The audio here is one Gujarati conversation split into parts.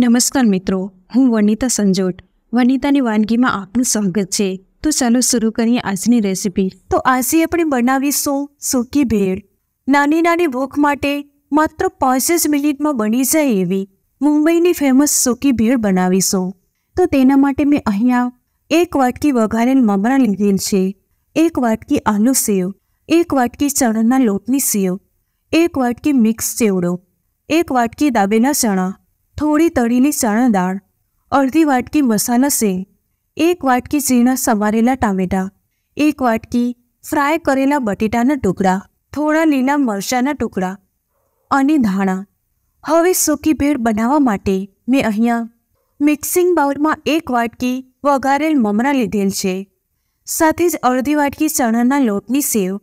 નમસ્કાર મિત્રો હું વનિતા સંજોટ વનિતાની વાનગીમાં આપનું સ્વાગત છે તો ચાલો શરૂ કરીએ આજની રેસીપી તો આજે આપણે બનાવીશું સૂકી ભેળ નાની નાની ભૂખ માટે માત્ર પાંચ જ મિનિટમાં બની જાય એવી મુંબઈની ફેમસ સૂકી ભેળ બનાવીશું તો તેના માટે મેં અહીંયા એક વાટકી વઘારેલ મમરા લીધેલ છે એક વાટકી આલુ સેવ એક વાટકી ચણાના લોટની સેવ એક વાટકી મિક્સ ચેવડો એક વાટકી દાબેલા ચણા થોડી તળીલી ચણા દાળ અડધી વાટકી મસાલા સેવ એક વાટકી ઝીણા સમારેલા ટામેટાં એક વાટકી ફ્રાય કરેલા બટેટાના ટુકડા થોડા લીલા મરચાના ટુકડા અને ધાણા હવે સૂકી ભેળ બનાવવા માટે મેં અહીંયા મિક્સિંગ બાઉલમાં એક વાટકી વઘારેલ મમરા લીધેલ છે સાથે જ અડધી વાટકી ચણાના લોટની સેવ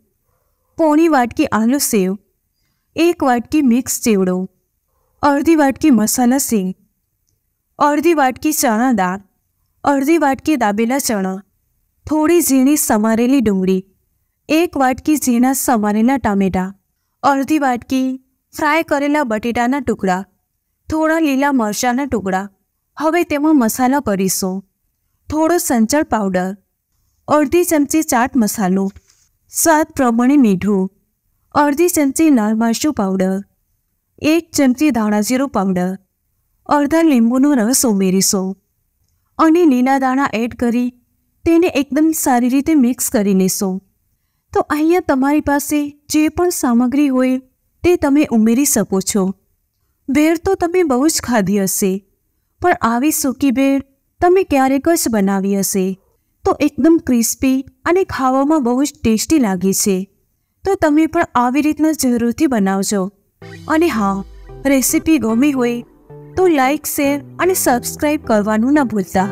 પોણી વાટકી આલુ સેવ એક વાટકી મિક્સ ચેવડો અડધી વાટકી મસાલા સિંગ અડધી વાટકી ચણા દાળ અડધી વાટકી દાબેલા ચણા થોડી ઝીણી સમારેલી ડુંગળી એક વાટકી ઝીણા સમારેલા ટામેટાં અડધી વાટકી ફ્રાય કરેલા બટેટાના ટુકડા થોડા લીલા મરચાના ટુકડા હવે તેમાં મસાલા કરીશું થોડો સંચળ પાવડર અડધી ચમચી ચાટ મસાલો સ્વાદ પ્રમાણે મીઠું અડધી ચમચી લાલ મરચું પાવડર એક ચમચી ધાણાજીરું પાવડર અડધા લીંબુનો રસ ઉમેરીશો અને લીલા દાણા એડ કરી તેને એકદમ સારી રીતે મિક્સ કરી લેશો તો અહીંયા તમારી પાસે જે પણ સામગ્રી હોય તે તમે ઉમેરી શકો છો ભેળ તો તમે બહુ જ ખાધી હશે પણ આવી સૂકી ભેળ તમે ક્યારેક જ બનાવી હશે તો એકદમ ક્રિસ્પી અને ખાવામાં બહુ જ ટેસ્ટી લાગે છે તો તમે પણ આવી રીતના જરૂરથી બનાવજો અને હા રેસીપી ગમી હોય તો લાઈક શેર અને સબસ્ક્રાઈબ કરવાનું ન ભૂલતા